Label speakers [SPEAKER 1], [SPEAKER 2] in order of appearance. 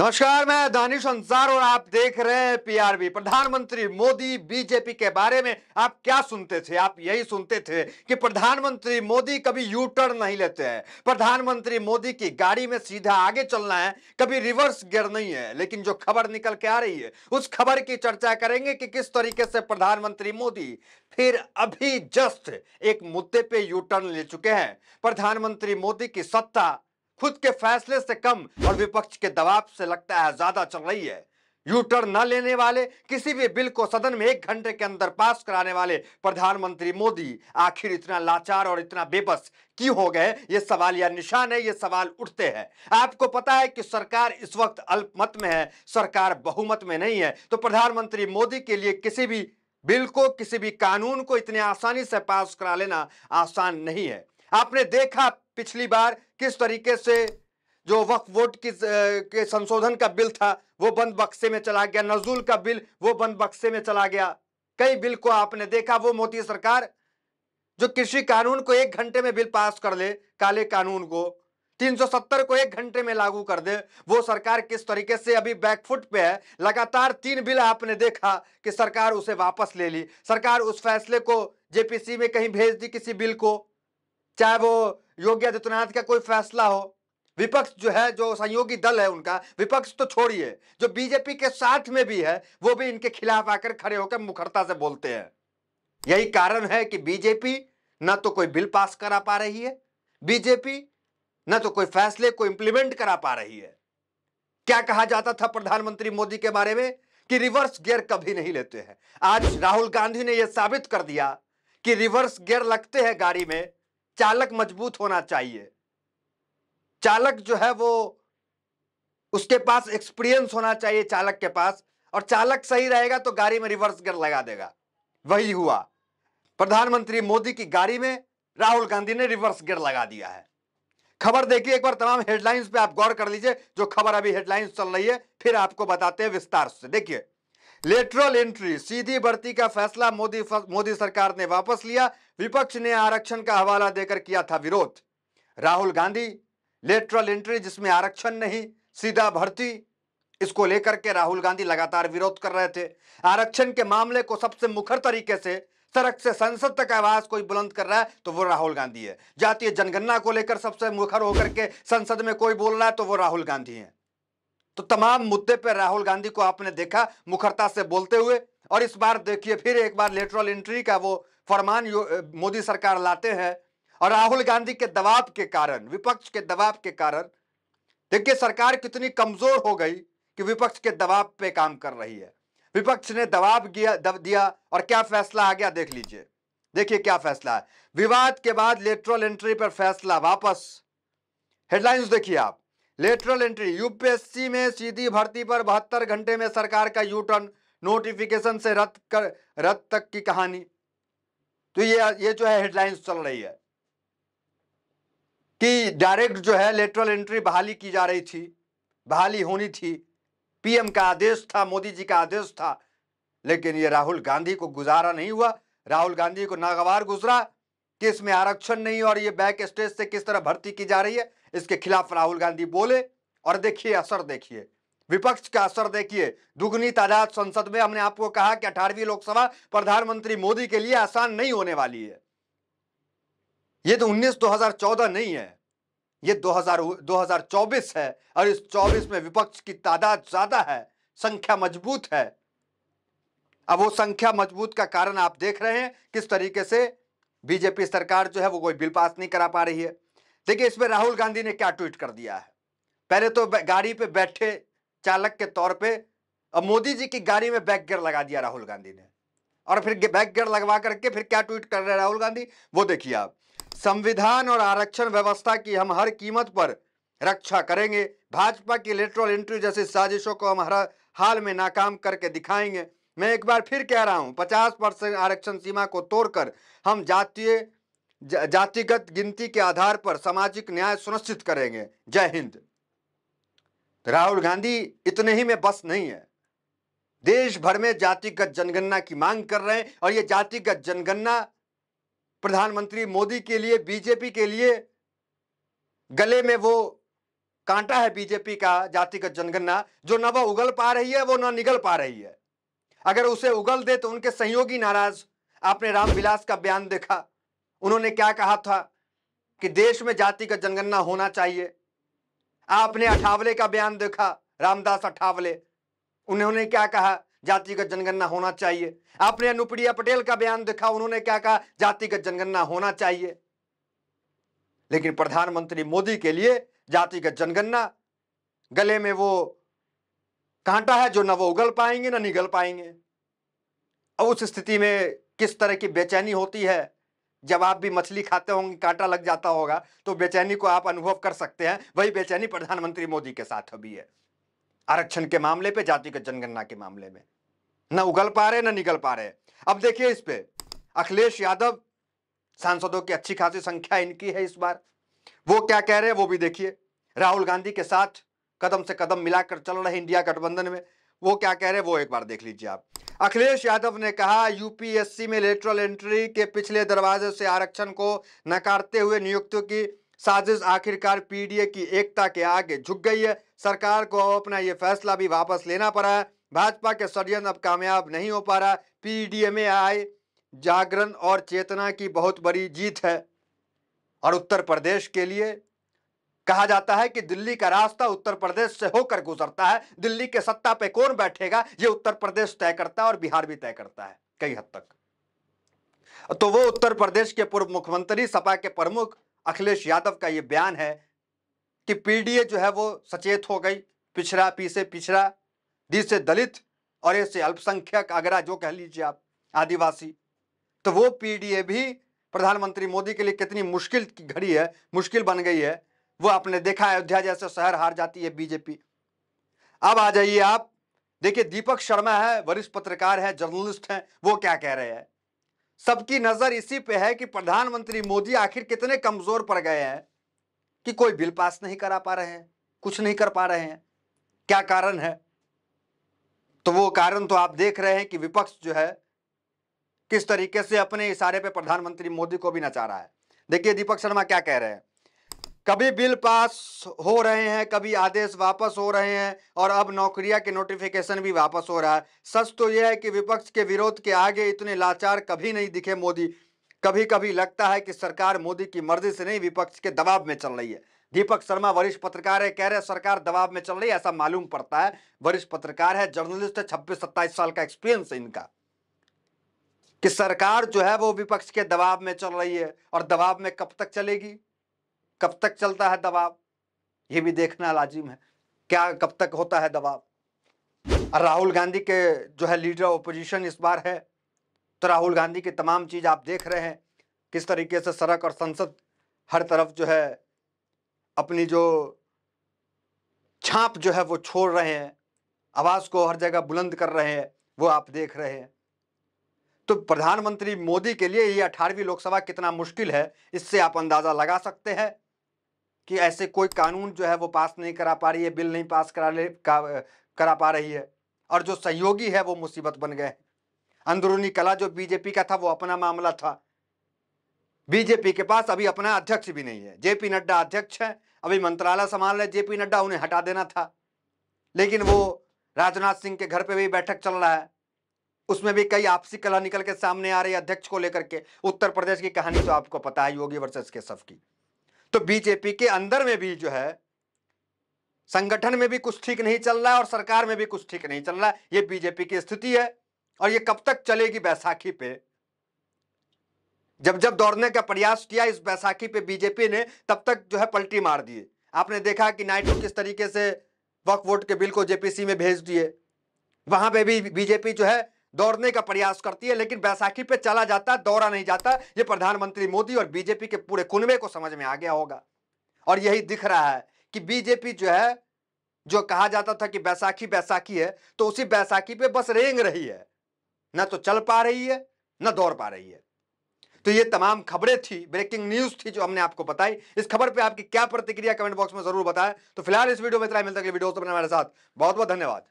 [SPEAKER 1] नमस्कार मैं दानिश अंसार और आप देख रहे हैं पीआरबी प्रधानमंत्री मोदी बीजेपी के बारे में आप क्या सुनते थे आप यही सुनते थे कि प्रधानमंत्री मोदी कभी यू टर्न नहीं लेते हैं प्रधानमंत्री मोदी की गाड़ी में सीधा आगे चलना है कभी रिवर्स गियर नहीं है लेकिन जो खबर निकल के आ रही है उस खबर की चर्चा करेंगे कि किस तरीके से प्रधानमंत्री मोदी फिर अभी जस्ट एक मुद्दे पे यू टर्न ले चुके हैं प्रधानमंत्री मोदी की सत्ता खुद के फैसले से कम और विपक्ष के दबाव से लगता है ज्यादा चल रही है यू टर्न न लेने वाले किसी भी बिल को सदन में एक घंटे के अंदर पास कराने वाले प्रधानमंत्री मोदी आखिर इतना लाचार और इतना बेबस क्यों हो गए ये सवाल या निशान है ये सवाल उठते हैं आपको पता है कि सरकार इस वक्त अल्पमत में है सरकार बहुमत में नहीं है तो प्रधानमंत्री मोदी के लिए किसी भी बिल को किसी भी कानून को इतने आसानी से पास करा लेना आसान नहीं है आपने देखा पिछली बार किस तरीके से जो वक्फ वोट की के संशोधन का बिल था वो बंद बक्से में चला गया नजूल का बिल वो बंद बक्से में चला गया कई बिल को आपने देखा वो मोदी सरकार जो कृषि कानून को एक घंटे में बिल पास कर ले काले कानून को 370 को एक घंटे में लागू कर दे वो सरकार किस तरीके से अभी बैकफुट पे है लगातार तीन बिल आपने देखा कि सरकार उसे वापस ले ली सरकार उस फैसले को जेपीसी में कहीं भेज दी किसी बिल को चाहे वो योगी आदित्यनाथ का कोई फैसला हो विपक्ष जो है जो सहयोगी दल है उनका विपक्ष तो छोड़िए जो बीजेपी के साथ में भी है वो भी इनके खिलाफ आकर खड़े होकर मुखरता से बोलते हैं यही कारण है कि बीजेपी ना तो कोई बिल पास करा पा रही है बीजेपी ना तो कोई फैसले को इंप्लीमेंट करा पा रही है क्या कहा जाता था प्रधानमंत्री मोदी के बारे में कि रिवर्स गियर कभी नहीं लेते हैं आज राहुल गांधी ने यह साबित कर दिया कि रिवर्स गियर लगते हैं गाड़ी में चालक मजबूत होना चाहिए चालक जो है वो उसके पास एक्सपीरियंस होना चाहिए चालक के पास और चालक सही रहेगा तो गाड़ी में रिवर्स गियर लगा देगा वही हुआ प्रधानमंत्री मोदी की गाड़ी में राहुल गांधी ने रिवर्स गियर लगा दिया है खबर देखिए एक बार तमाम हेडलाइंस पे आप गौर कर लीजिए जो खबर अभी हेडलाइंस चल रही है फिर आपको बताते हैं विस्तार से देखिए लेटरल एंट्री सीधी भर्ती का फैसला मोदी मोदी सरकार ने वापस लिया विपक्ष ने आरक्षण का हवाला देकर किया था विरोध राहुल गांधी लेटरल एंट्री जिसमें आरक्षण नहीं सीधा भर्ती इसको लेकर के राहुल गांधी लगातार विरोध कर रहे थे आरक्षण के मामले को सबसे मुखर तरीके से सड़क से संसद तक आवाज कोई बुलंद कर रहा है तो वो राहुल गांधी है जातीय जनगणना को लेकर सबसे मुखर होकर के संसद में कोई बोल रहा है तो वो राहुल गांधी है तो तमाम मुद्दे पर राहुल गांधी को आपने देखा मुखरता से बोलते हुए और इस बार देखिए फिर एक बार लेटरल एंट्री का वो फरमान मोदी सरकार लाते हैं और राहुल गांधी के दबाव के कारण विपक्ष के दबाव के कारण देखिए सरकार कितनी कमजोर हो गई कि विपक्ष के दबाव पे काम कर रही है विपक्ष ने दबाव दिया दब दिया और क्या फैसला आ गया देख लीजिए देखिए क्या फैसला है विवाद के बाद लेटरल एंट्री पर फैसला वापस हेडलाइंस देखिए आप लेटरल एंट्री यूपीएससी में सीधी भर्ती पर बहत्तर घंटे में सरकार का यू टर्न नोटिफिकेशन से रद्द कर रद्द तक की कहानी तो ये ये जो है हेडलाइंस चल रही है कि डायरेक्ट जो है लेटरल एंट्री बहाली की जा रही थी बहाली होनी थी पीएम का आदेश था मोदी जी का आदेश था लेकिन ये राहुल गांधी को गुजारा नहीं हुआ राहुल गांधी को नागवार गुजरा कि इसमें आरक्षण नहीं और ये बैक स्टेज से किस तरह भर्ती की जा रही है इसके खिलाफ राहुल गांधी बोले और देखिए असर देखिए विपक्ष का असर देखिए दुगनी तादाद संसद में हमने आपको कहा कि अठारहवीं लोकसभा प्रधानमंत्री मोदी के लिए आसान नहीं होने वाली है ये तो 19 2014 नहीं है ये 2000 2024 है और इस 24 में विपक्ष की तादाद ज्यादा है संख्या मजबूत है अब वो संख्या मजबूत का कारण आप देख रहे हैं किस तरीके से बीजेपी सरकार जो है वो कोई बिल पास नहीं करा पा रही है देखिए इसमें राहुल गांधी ने क्या ट्वीट कर दिया है पहले तो गाड़ी पे बैठे चालक के तौर पे अब मोदी जी की गाड़ी में बैक गियर लगा दिया राहुल गांधी ने और फिर बैक गियर लगवा करके फिर क्या ट्वीट कर रहे हैं राहुल गांधी वो देखिए आप संविधान और आरक्षण व्यवस्था की हम हर कीमत पर रक्षा करेंगे भाजपा की इलेक्ट्रल एंट्री जैसी साजिशों को हम हर हाल में नाकाम करके दिखाएंगे मैं एक बार फिर कह रहा हूं पचास परसेंट आरक्षण सीमा को तोड़कर हम जातीय जातिगत गिनती के आधार पर सामाजिक न्याय सुनिश्चित करेंगे जय हिंद राहुल गांधी इतने ही में बस नहीं है देश भर में जातिगत जनगणना की मांग कर रहे हैं और ये जातिगत जनगणना प्रधानमंत्री मोदी के लिए बीजेपी के लिए गले में वो कांटा है बीजेपी का जातिगत जनगणना जो न वो उगल पा रही है वो न निगल पा रही है अगर उसे उगल दे तो उनके सहयोगी नाराज आपने रामविलास का बयान देखा उन्होंने क्या कहा था कि देश में जाति का जनगणना होना चाहिए आपने अठावले का बयान देखा रामदास अठावले उन्होंने क्या कहा जाति का जनगणना होना चाहिए आपने अनुप्रिया पटेल का बयान देखा उन्होंने क्या कहा जाति का जनगणना होना चाहिए लेकिन प्रधानमंत्री मोदी के लिए जाति का जनगणना गले में वो कांटा है जो ना वो उगल पाएंगे ना निगल पाएंगे अब उस स्थिति में किस तरह की बेचैनी होती है जब आप भी मछली खाते होंगे कांटा लग जाता होगा तो बेचैनी को आप अनुभव कर सकते हैं वही बेचैनी प्रधानमंत्री मोदी के साथ अभी है आरक्षण के मामले पे के जनगणना के मामले में ना उगल पा रहे ना निगल पा रहे अब देखिए इस पे अखिलेश यादव सांसदों की अच्छी खासी संख्या इनकी है इस बार वो क्या कह रहे हैं वो भी देखिए राहुल गांधी के साथ कदम से कदम मिलाकर चल रहे इंडिया गठबंधन में वो क्या कह रहे हैं वो एक बार देख लीजिए आप अखिलेश यादव ने कहा यूपीएससी में लेटरल एंट्री के पिछले दरवाजे से आरक्षण को नकारते हुए नियुक्तियों की साजिश आखिरकार पीडीए की एकता के आगे झुक गई है सरकार को अपना ये फैसला भी वापस लेना पड़ा है भाजपा के षडयंत्र अब कामयाब नहीं हो पा रहा पीडीए में आए जागरण और चेतना की बहुत बड़ी जीत है और उत्तर प्रदेश के लिए कहा जाता है कि दिल्ली का रास्ता उत्तर प्रदेश से होकर गुजरता है दिल्ली के सत्ता पे कौन बैठेगा ये उत्तर प्रदेश तय करता है और बिहार भी तय करता है कई हद तक तो वो उत्तर प्रदेश के पूर्व मुख्यमंत्री सपा के प्रमुख अखिलेश यादव का ये बयान है कि पीडीए जो है वो सचेत हो गई पिछड़ा पी से पिछड़ा दी से दलित और ऐसे अल्पसंख्यक आगरा जो कह लीजिए आप आदिवासी तो वो पीडीए भी प्रधानमंत्री मोदी के लिए कितनी मुश्किल की घड़ी है मुश्किल बन गई है वो आपने देखा अयोध्या जैसे शहर हार जाती है बीजेपी अब आ जाइए आप देखिए दीपक शर्मा है वरिष्ठ पत्रकार है जर्नलिस्ट है वो क्या कह रहे हैं सबकी नजर इसी पे है कि प्रधानमंत्री मोदी आखिर कितने कमजोर पड़ गए हैं कि कोई बिल पास नहीं करा पा रहे हैं कुछ नहीं कर पा रहे हैं क्या कारण है तो वो कारण तो आप देख रहे हैं कि विपक्ष जो है किस तरीके से अपने इशारे पे प्रधानमंत्री मोदी को भी नचा रहा है देखिए दीपक शर्मा क्या कह रहे हैं कभी बिल पास हो रहे हैं कभी आदेश वापस हो रहे हैं और अब नौकरिया के नोटिफिकेशन भी वापस हो रहा है सच तो यह है कि विपक्ष के विरोध के आगे इतने लाचार कभी नहीं दिखे मोदी कभी कभी लगता है कि सरकार मोदी की मर्जी से नहीं विपक्ष के दबाव में चल रही है दीपक शर्मा वरिष्ठ पत्रकार है कह रहे सरकार दबाव में चल रही है ऐसा मालूम पड़ता है वरिष्ठ पत्रकार है जर्नलिस्ट है छब्बीस सत्ताईस साल का एक्सपीरियंस है इनका कि सरकार जो है वो विपक्ष के दबाव में चल रही है और दबाव में कब तक चलेगी कब तक चलता है दबाव ये भी देखना लाजिम है क्या कब तक होता है दबाव और राहुल गांधी के जो है लीडर ऑपोजिशन इस बार है तो राहुल गांधी की तमाम चीज़ आप देख रहे हैं किस तरीके से सड़क और संसद हर तरफ जो है अपनी जो छाप जो है वो छोड़ रहे हैं आवाज़ को हर जगह बुलंद कर रहे हैं वो आप देख रहे हैं तो प्रधानमंत्री मोदी के लिए ये अठारहवीं लोकसभा कितना मुश्किल है इससे आप अंदाज़ा लगा सकते हैं कि ऐसे कोई कानून जो है वो पास नहीं करा पा रही है बिल नहीं पास करा ले का, करा पा रही है और जो सहयोगी है वो मुसीबत बन गए अंदरूनी कला जो बीजेपी का था वो अपना मामला था बीजेपी के पास अभी अपना अध्यक्ष भी नहीं है जेपी नड्डा अध्यक्ष है अभी मंत्रालय संभाल रहे जेपी नड्डा उन्हें हटा देना था लेकिन वो राजनाथ सिंह के घर पे भी बैठक चल रहा है उसमें भी कई आपसी कला निकल के सामने आ रही है अध्यक्ष को लेकर के उत्तर प्रदेश की कहानी तो आपको पता है योगी वर्सेस के सब की तो बीजेपी के अंदर में भी जो है संगठन में भी कुछ ठीक नहीं चल रहा है और सरकार में भी कुछ ठीक नहीं चल रहा है ये बीजेपी की स्थिति है और ये कब तक चलेगी बैसाखी पे जब जब दौड़ने का प्रयास किया इस बैसाखी पे बीजेपी ने तब तक जो है पलटी मार दिए आपने देखा कि नायडू किस तरीके से वक वोट के बिल को जेपीसी में भेज दिए वहां पे भी बीजेपी जो है दौड़ने का प्रयास करती है लेकिन बैसाखी पे चला जाता दौड़ा नहीं जाता ये प्रधानमंत्री मोदी और बीजेपी के पूरे कुनबे को समझ में आ गया होगा और यही दिख रहा है कि बीजेपी जो है जो कहा जाता था कि बैसाखी बैसाखी है तो उसी बैसाखी पे बस रेंग रही है ना तो चल पा रही है ना दौड़ पा रही है तो ये तमाम खबरें थी ब्रेकिंग न्यूज थी जो हमने आपको बताई इस खबर पे आपकी क्या प्रतिक्रिया कमेंट बॉक्स में जरूर बताएं तो फिलहाल इस वीडियो में इतना मिलता है वीडियो तो हमारे साथ बहुत बहुत धन्यवाद